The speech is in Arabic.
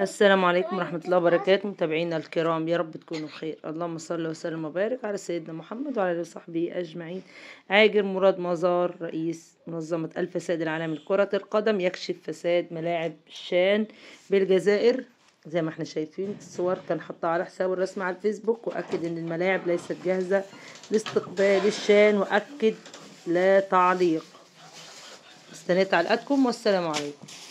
السلام عليكم ورحمة الله وبركاته متابعينا الكرام يا رب تكونوا بخير اللهم صل وسلم وبارك على سيدنا محمد وعلى آله وصحبه أجمعين عاجر مراد مزار رئيس منظمة الفساد العالمي لكرة القدم يكشف فساد ملاعب شان بالجزائر زي ما احنا شايفين الصور كان حطها على حسابه الرسمي على الفيسبوك وأكد إن الملاعب ليست جاهزة لاستقبال الشان وأكد لا تعليق استنيت تعليقاتكم والسلام عليكم